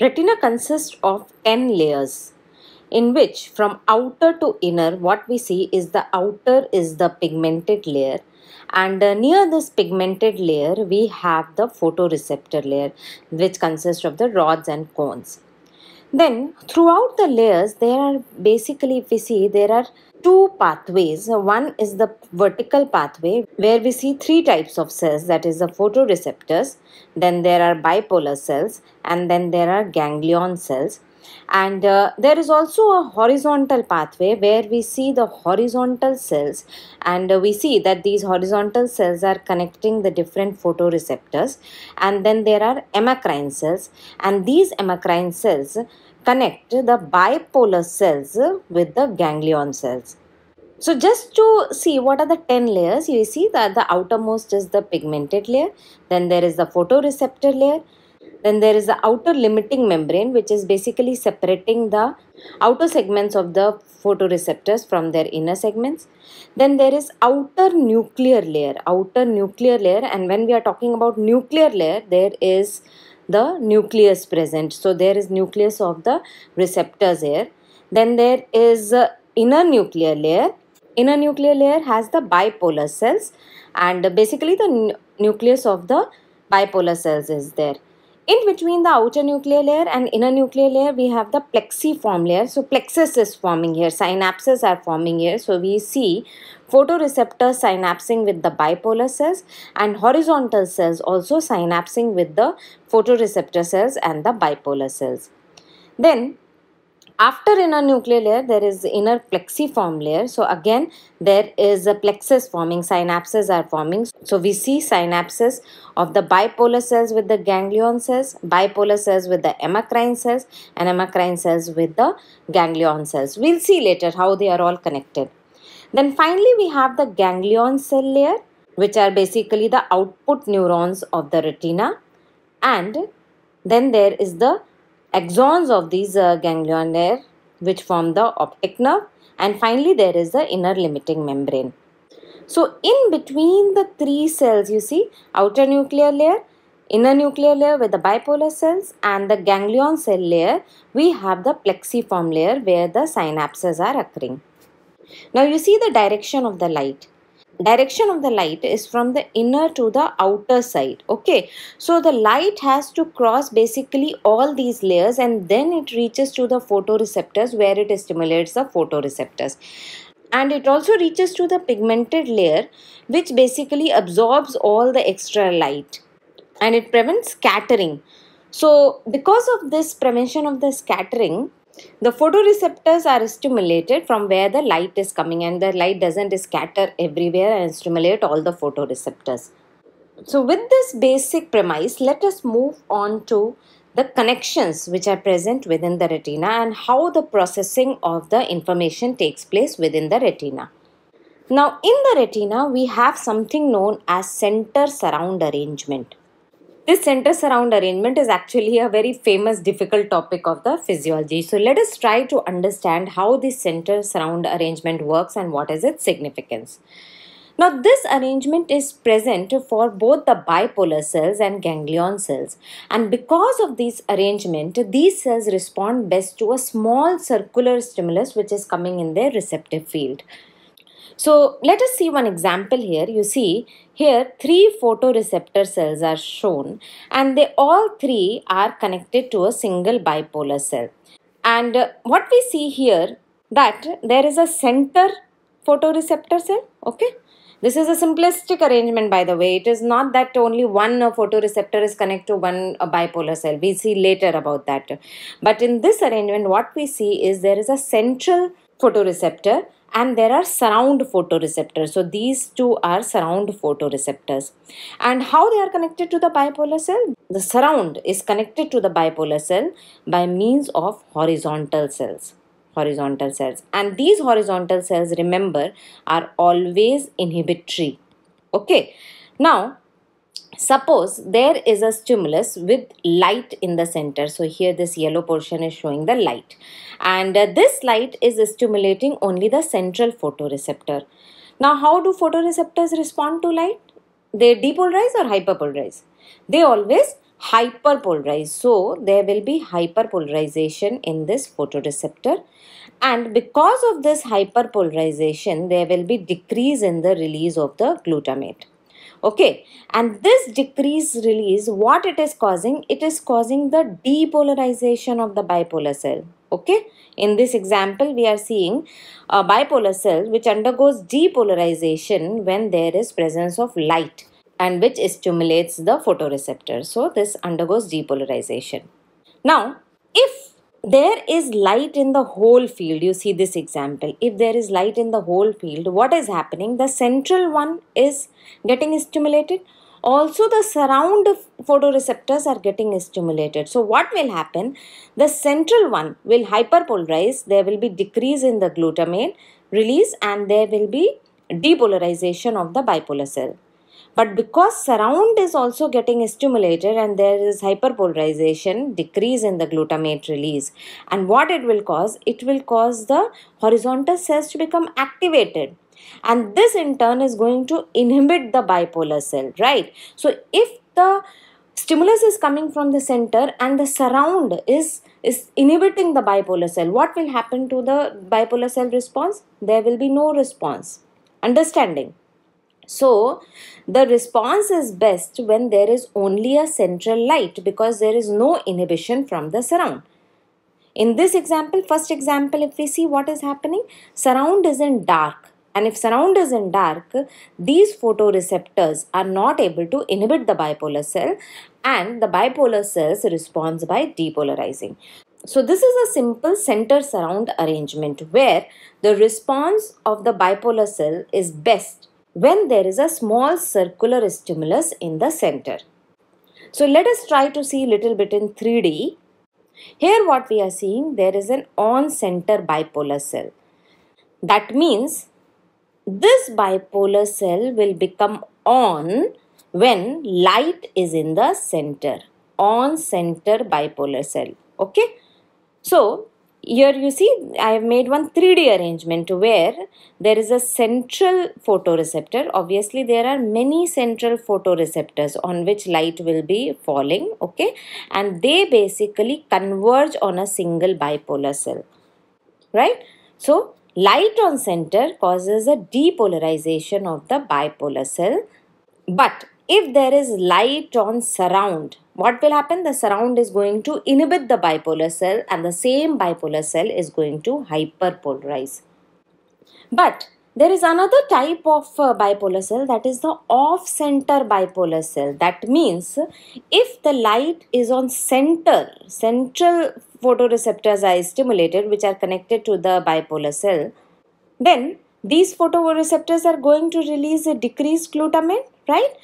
Retina consists of 10 layers in which from outer to inner what we see is the outer is the pigmented layer and uh, near this pigmented layer we have the photoreceptor layer which consists of the rods and cones. Then throughout the layers there are basically if we see there are two pathways. One is the vertical pathway where we see three types of cells that is the photoreceptors, then there are bipolar cells and then there are ganglion cells. And uh, there is also a horizontal pathway where we see the horizontal cells and uh, we see that these horizontal cells are connecting the different photoreceptors and then there are amacrine cells and these amacrine cells connect the bipolar cells with the ganglion cells. So just to see what are the 10 layers, you see that the outermost is the pigmented layer, then there is the photoreceptor layer, then there is the outer limiting membrane which is basically separating the outer segments of the photoreceptors from their inner segments. Then there is outer nuclear layer, outer nuclear layer and when we are talking about nuclear layer, there is the nucleus present. So there is nucleus of the receptors here. Then there is uh, inner nuclear layer. Inner nuclear layer has the bipolar cells and basically the nucleus of the bipolar cells is there. In between the outer nuclear layer and inner nuclear layer, we have the plexiform layer. So plexus is forming here, synapses are forming here. So we see photoreceptors synapsing with the bipolar cells and horizontal cells also synapsing with the photoreceptor cells and the bipolar cells. Then after inner nuclear layer, there is inner plexiform layer. So again, there is a plexus forming, synapses are forming. So we see synapses of the bipolar cells with the ganglion cells, bipolar cells with the amacrine cells and amacrine cells with the ganglion cells. We'll see later how they are all connected. Then finally, we have the ganglion cell layer, which are basically the output neurons of the retina. And then there is the axons of these uh, ganglion layer which form the optic nerve and finally there is the inner limiting membrane. So in between the three cells you see outer nuclear layer, inner nuclear layer with the bipolar cells and the ganglion cell layer we have the plexiform layer where the synapses are occurring. Now you see the direction of the light direction of the light is from the inner to the outer side okay so the light has to cross basically all these layers and then it reaches to the photoreceptors where it stimulates the photoreceptors and it also reaches to the pigmented layer which basically absorbs all the extra light and it prevents scattering so because of this prevention of the scattering the photoreceptors are stimulated from where the light is coming and the light doesn't scatter everywhere and stimulate all the photoreceptors. So with this basic premise, let us move on to the connections which are present within the retina and how the processing of the information takes place within the retina. Now in the retina, we have something known as center surround arrangement. This center surround arrangement is actually a very famous difficult topic of the physiology. So let us try to understand how this center surround arrangement works and what is its significance. Now, this arrangement is present for both the bipolar cells and ganglion cells. And because of this arrangement, these cells respond best to a small circular stimulus which is coming in their receptive field. So let us see one example here. You see here three photoreceptor cells are shown and they all three are connected to a single bipolar cell. And uh, what we see here that there is a center photoreceptor cell, okay? This is a simplistic arrangement by the way. It is not that only one uh, photoreceptor is connected to one uh, bipolar cell. We see later about that. But in this arrangement, what we see is there is a central photoreceptor and there are surround photoreceptors. So these two are surround photoreceptors. And how they are connected to the bipolar cell? The surround is connected to the bipolar cell by means of horizontal cells horizontal cells and these horizontal cells remember are always inhibitory okay now Suppose there is a stimulus with light in the center. So here this yellow portion is showing the light. And uh, this light is stimulating only the central photoreceptor. Now how do photoreceptors respond to light? They depolarize or hyperpolarize? They always hyperpolarize. So there will be hyperpolarization in this photoreceptor. And because of this hyperpolarization, there will be decrease in the release of the glutamate okay and this decrease release what it is causing it is causing the depolarization of the bipolar cell okay in this example we are seeing a bipolar cell which undergoes depolarization when there is presence of light and which stimulates the photoreceptor so this undergoes depolarization now if there is light in the whole field you see this example if there is light in the whole field what is happening the central one is getting stimulated also the surround photoreceptors are getting stimulated so what will happen the central one will hyperpolarize there will be decrease in the glutamate release and there will be depolarization of the bipolar cell but because surround is also getting stimulated and there is hyperpolarization, decrease in the glutamate release. And what it will cause? It will cause the horizontal cells to become activated and this in turn is going to inhibit the bipolar cell right so if the stimulus is coming from the center and the surround is is inhibiting the bipolar cell what will happen to the bipolar cell response there will be no response understanding so, the response is best when there is only a central light because there is no inhibition from the surround. In this example, first example, if we see what is happening, surround is in dark and if surround is in dark, these photoreceptors are not able to inhibit the bipolar cell and the bipolar cells responds by depolarizing. So this is a simple center surround arrangement where the response of the bipolar cell is best when there is a small circular stimulus in the center. So let us try to see little bit in 3D. Here what we are seeing there is an on-center bipolar cell. That means this bipolar cell will become on when light is in the center. On-center bipolar cell. Okay. So here you see I have made one 3D arrangement where there is a central photoreceptor. Obviously there are many central photoreceptors on which light will be falling okay and they basically converge on a single bipolar cell right. So light on center causes a depolarization of the bipolar cell but if there is light on surround what will happen? The surround is going to inhibit the bipolar cell and the same bipolar cell is going to hyperpolarize. But there is another type of uh, bipolar cell that is the off-center bipolar cell. That means if the light is on center, central photoreceptors are stimulated which are connected to the bipolar cell, then these photoreceptors are going to release a decreased glutamate, right?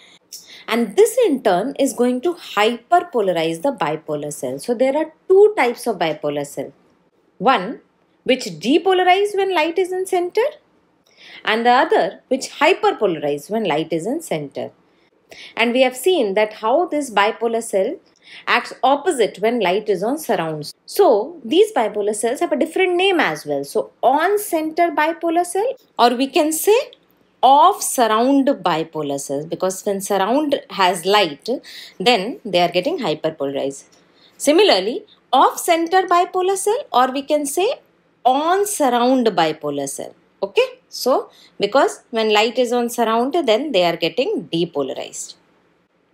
and this in turn is going to hyperpolarize the bipolar cell. So there are two types of bipolar cell. One which depolarize when light is in center and the other which hyperpolarize when light is in center. And we have seen that how this bipolar cell acts opposite when light is on surrounds. So these bipolar cells have a different name as well. So on center bipolar cell or we can say of surround bipolar cells because when surround has light then they are getting hyperpolarized similarly off center bipolar cell or we can say on surround bipolar cell okay so because when light is on surround then they are getting depolarized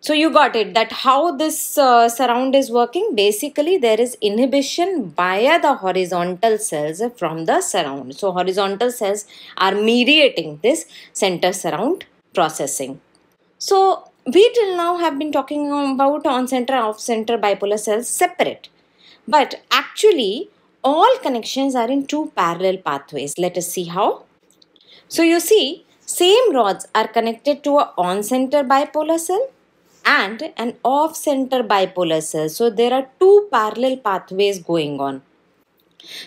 so you got it that how this uh, surround is working. Basically, there is inhibition via the horizontal cells from the surround. So horizontal cells are mediating this center surround processing. So we till now have been talking about on center off center bipolar cells separate. But actually, all connections are in two parallel pathways. Let us see how. So you see, same rods are connected to a on-center bipolar cell and an off center bipolar cell. So there are two parallel pathways going on.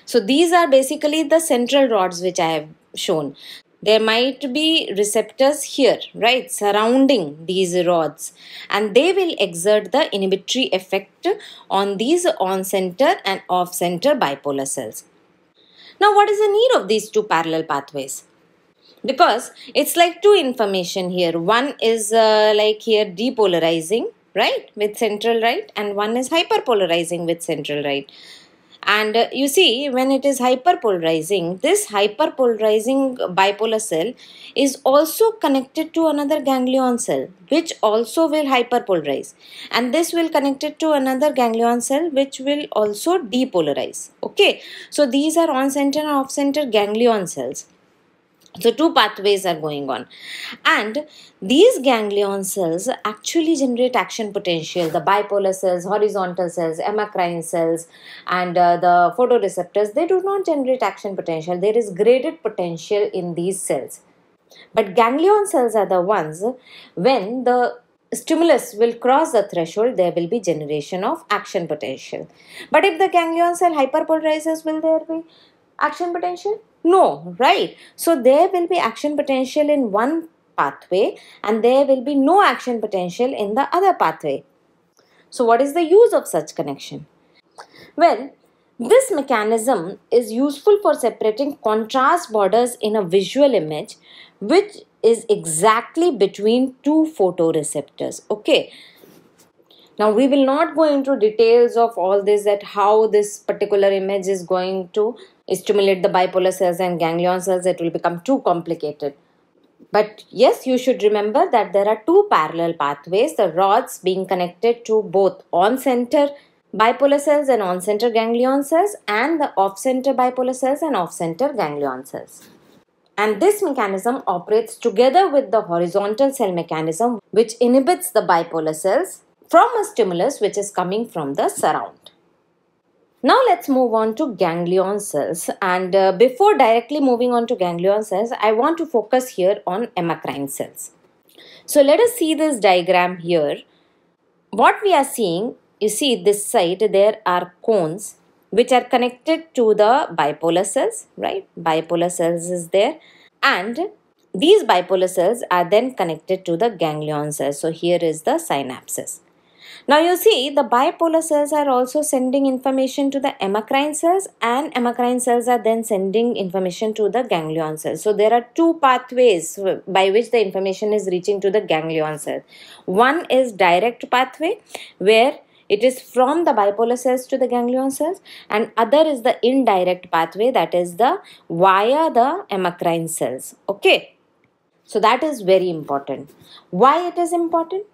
So these are basically the central rods which I have shown. There might be receptors here, right, surrounding these rods and they will exert the inhibitory effect on these on-center and off-center bipolar cells. Now what is the need of these two parallel pathways? because it's like two information here one is uh, like here depolarizing right with central right and one is hyperpolarizing with central right and uh, you see when it is hyperpolarizing this hyperpolarizing bipolar cell is also connected to another ganglion cell which also will hyperpolarize and this will connect it to another ganglion cell which will also depolarize okay so these are on center and off center ganglion cells so, two pathways are going on, and these ganglion cells actually generate action potential the bipolar cells, horizontal cells, amacrine cells, and uh, the photoreceptors they do not generate action potential, there is graded potential in these cells. But ganglion cells are the ones when the stimulus will cross the threshold, there will be generation of action potential. But if the ganglion cell hyperpolarizes, will there be action potential? No, right? So there will be action potential in one pathway and there will be no action potential in the other pathway. So what is the use of such connection? Well, this mechanism is useful for separating contrast borders in a visual image which is exactly between two photoreceptors. Okay, now we will not go into details of all this that how this particular image is going to stimulate the bipolar cells and ganglion cells it will become too complicated. But yes, you should remember that there are two parallel pathways, the rods being connected to both on-center bipolar cells and on-center ganglion cells and the off-center bipolar cells and off-center ganglion cells. And this mechanism operates together with the horizontal cell mechanism which inhibits the bipolar cells from a stimulus which is coming from the surround. Now let's move on to ganglion cells and uh, before directly moving on to ganglion cells, I want to focus here on amacrine cells. So let us see this diagram here. What we are seeing, you see this side there are cones which are connected to the bipolar cells, right? Bipolar cells is there and these bipolar cells are then connected to the ganglion cells. So here is the synapses. Now you see the bipolar cells are also sending information to the amacrine cells and amacrine cells are then sending information to the ganglion cells. So there are two pathways by which the information is reaching to the ganglion cells. One is direct pathway where it is from the bipolar cells to the ganglion cells and other is the indirect pathway that is the via the amacrine cells. Okay. So that is very important. Why it is important?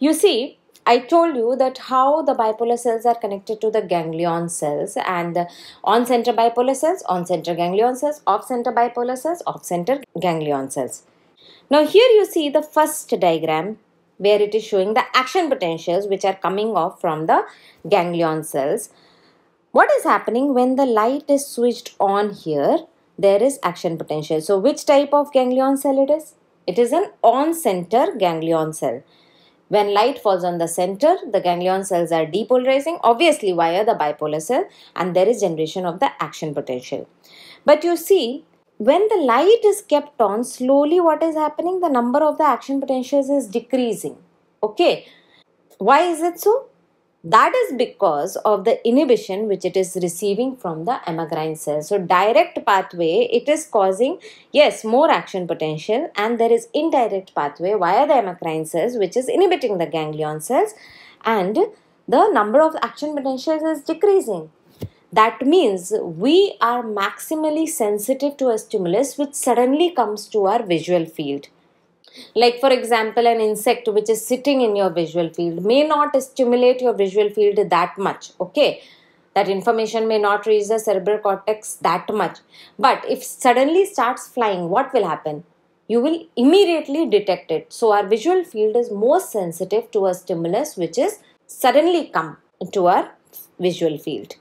You see, I told you that how the bipolar cells are connected to the ganglion cells and the on-center bipolar cells, on-center ganglion cells, off-center bipolar cells, off-center ganglion cells. Now here you see the first diagram where it is showing the action potentials which are coming off from the ganglion cells. What is happening when the light is switched on here? There is action potential. So which type of ganglion cell it is? It is an on-center ganglion cell. When light falls on the center, the ganglion cells are depolarizing, obviously via the bipolar cell, and there is generation of the action potential. But you see, when the light is kept on, slowly what is happening? The number of the action potentials is decreasing. Okay. Why is it so? That is because of the inhibition which it is receiving from the amacrine cell. So direct pathway, it is causing, yes, more action potential and there is indirect pathway via the amacrine cells which is inhibiting the ganglion cells and the number of action potentials is decreasing. That means we are maximally sensitive to a stimulus which suddenly comes to our visual field. Like, for example, an insect which is sitting in your visual field may not stimulate your visual field that much, okay? That information may not reach the cerebral cortex that much. But if suddenly starts flying, what will happen? You will immediately detect it. So, our visual field is more sensitive to a stimulus which is suddenly come into our visual field.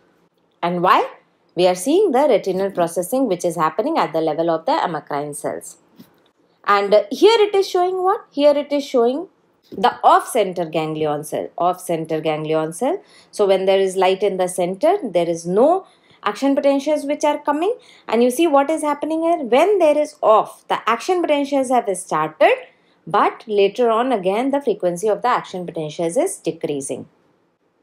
And why? We are seeing the retinal processing which is happening at the level of the amacrine cells. And here it is showing what? Here it is showing the off-center ganglion cell, off-center ganglion cell. So when there is light in the center, there is no action potentials which are coming. And you see what is happening here? When there is off, the action potentials have started, but later on again, the frequency of the action potentials is decreasing.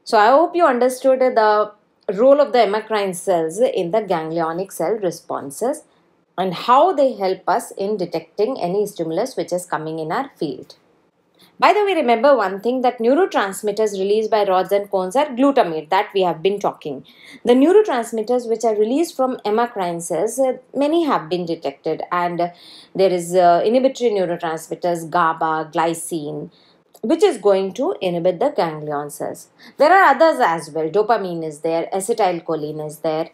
So I hope you understood the role of the amacrine cells in the ganglionic cell responses and how they help us in detecting any stimulus which is coming in our field. By the way, remember one thing that neurotransmitters released by rods and cones are glutamate that we have been talking. The neurotransmitters which are released from amacrine cells, uh, many have been detected and there is uh, inhibitory neurotransmitters GABA, glycine, which is going to inhibit the ganglion cells. There are others as well. Dopamine is there, acetylcholine is there,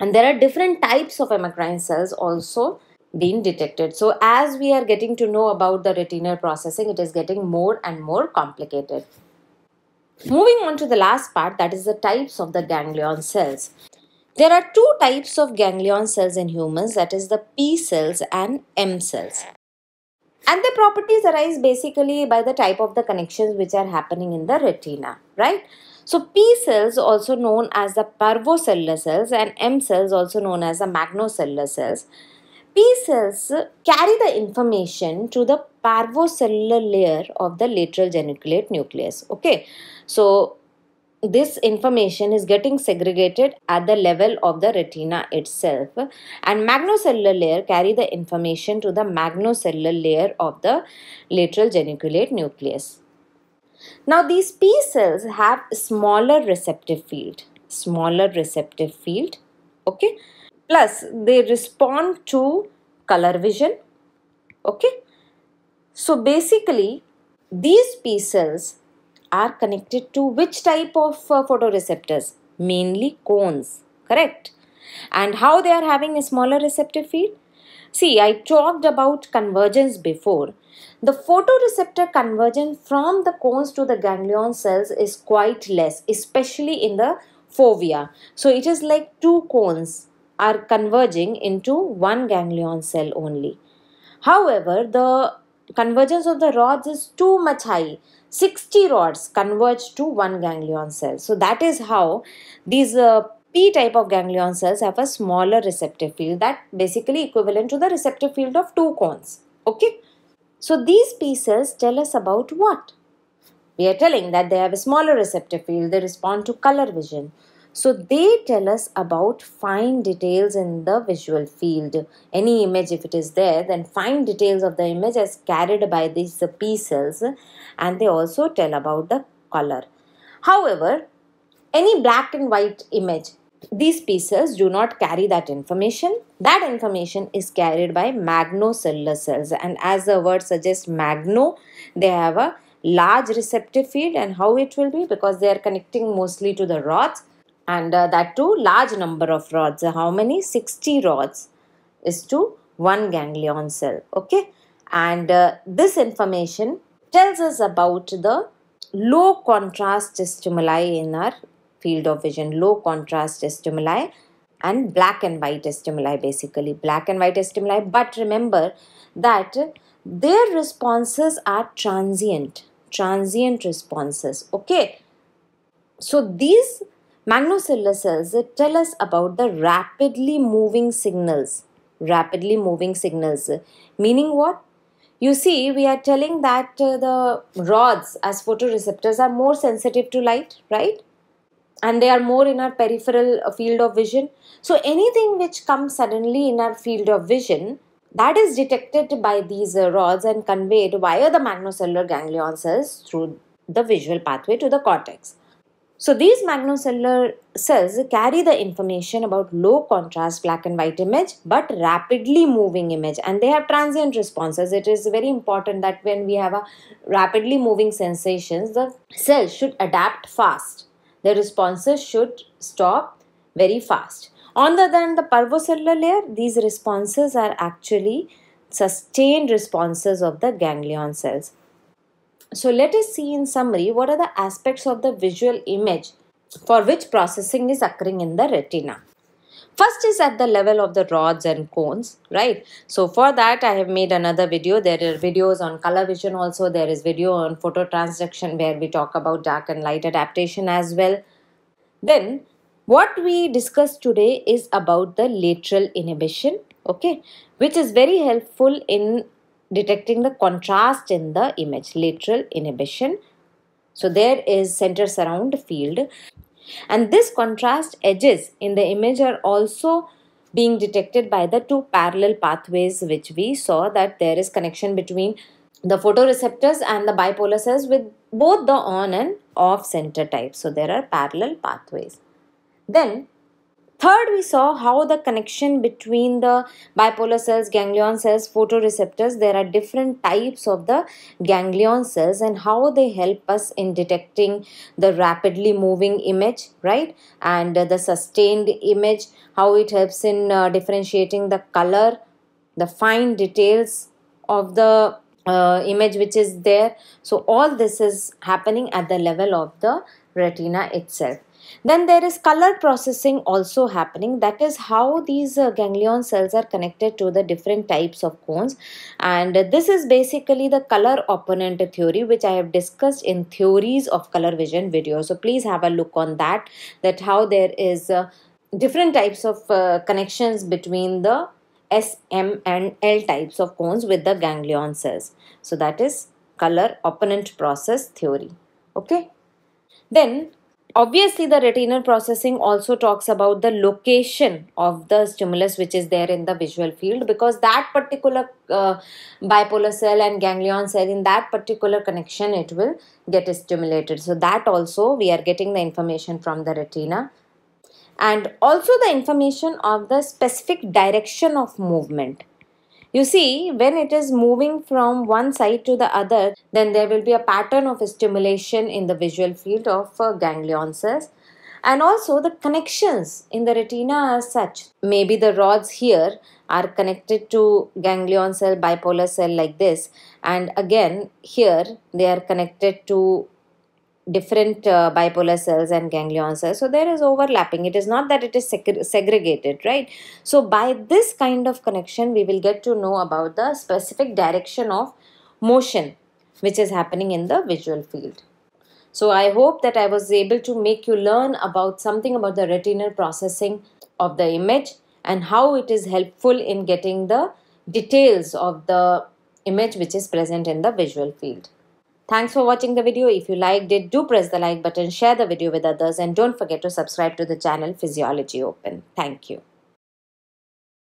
and there are different types of amacrine cells also being detected. So as we are getting to know about the retinal processing, it is getting more and more complicated. Moving on to the last part that is the types of the ganglion cells. There are two types of ganglion cells in humans that is the P cells and M cells. And the properties arise basically by the type of the connections which are happening in the retina, right? So P cells also known as the parvocellular cells and M cells also known as the magnocellular cells. P cells carry the information to the parvocellular layer of the lateral geniculate nucleus. Okay, so this information is getting segregated at the level of the retina itself and magnocellular layer carry the information to the magnocellular layer of the lateral geniculate nucleus. Now these P cells have smaller receptive field, smaller receptive field, okay. Plus they respond to color vision, okay. So basically these P cells are connected to which type of uh, photoreceptors? Mainly cones, correct? And how they are having a smaller receptive field? See, I talked about convergence before. The photoreceptor convergence from the cones to the ganglion cells is quite less, especially in the fovea. So it is like two cones are converging into one ganglion cell only. However, the convergence of the rods is too much high. 60 rods converge to one ganglion cell. So that is how these uh, P type of ganglion cells have a smaller receptive field that basically equivalent to the receptive field of two cones. Okay. So these pieces tell us about what? We are telling that they have a smaller receptive field, they respond to color vision. So they tell us about fine details in the visual field. Any image, if it is there, then fine details of the image as carried by these P cells and they also tell about the color. However, any black and white image these pieces do not carry that information. That information is carried by magnocellular cells and as the word suggests magno, they have a large receptive field and how it will be because they are connecting mostly to the rods and uh, that too large number of rods. How many? 60 rods is to one ganglion cell. Okay and uh, this information tells us about the low contrast stimuli in our field of vision, low contrast stimuli, and black and white stimuli basically, black and white stimuli. But remember that their responses are transient, transient responses. Okay, so these Magnocellular cells tell us about the rapidly moving signals. Rapidly moving signals. Meaning what? You see, we are telling that uh, the rods as photoreceptors are more sensitive to light, right? and they are more in our peripheral uh, field of vision. So anything which comes suddenly in our field of vision that is detected by these uh, rods and conveyed via the magnocellular ganglion cells through the visual pathway to the cortex. So these magnocellular cells carry the information about low contrast black and white image but rapidly moving image and they have transient responses. It is very important that when we have a rapidly moving sensations the cells should adapt fast the responses should stop very fast. On the other hand, the parvocellular layer, these responses are actually sustained responses of the ganglion cells. So let us see in summary what are the aspects of the visual image for which processing is occurring in the retina. First is at the level of the rods and cones, right? So for that, I have made another video. There are videos on color vision also. There is video on photo transduction where we talk about dark and light adaptation as well. Then what we discussed today is about the lateral inhibition, okay? Which is very helpful in detecting the contrast in the image, lateral inhibition. So there is center surround field and this contrast edges in the image are also being detected by the two parallel pathways which we saw that there is connection between the photoreceptors and the bipolar cells with both the on and off center types. So there are parallel pathways. Then Third, we saw how the connection between the bipolar cells, ganglion cells, photoreceptors, there are different types of the ganglion cells and how they help us in detecting the rapidly moving image, right? And the sustained image, how it helps in uh, differentiating the color, the fine details of the uh, image which is there. So all this is happening at the level of the retina itself. Then there is color processing also happening. That is how these uh, ganglion cells are connected to the different types of cones. And this is basically the color opponent theory, which I have discussed in theories of color vision video. So please have a look on that, that how there is uh, different types of uh, connections between the S, M and L types of cones with the ganglion cells. So that is color opponent process theory. Okay. Then obviously the retinal processing also talks about the location of the stimulus which is there in the visual field because that particular uh, bipolar cell and ganglion cell in that particular connection it will get stimulated so that also we are getting the information from the retina and also the information of the specific direction of movement you see, when it is moving from one side to the other, then there will be a pattern of stimulation in the visual field of uh, ganglion cells and also the connections in the retina are such. Maybe the rods here are connected to ganglion cell, bipolar cell like this and again here they are connected to different uh, bipolar cells and ganglion cells so there is overlapping it is not that it is seg segregated right so by this kind of connection we will get to know about the specific direction of motion which is happening in the visual field so i hope that i was able to make you learn about something about the retinal processing of the image and how it is helpful in getting the details of the image which is present in the visual field Thanks for watching the video. If you liked it, do press the like button, share the video with others and don't forget to subscribe to the channel Physiology Open. Thank you.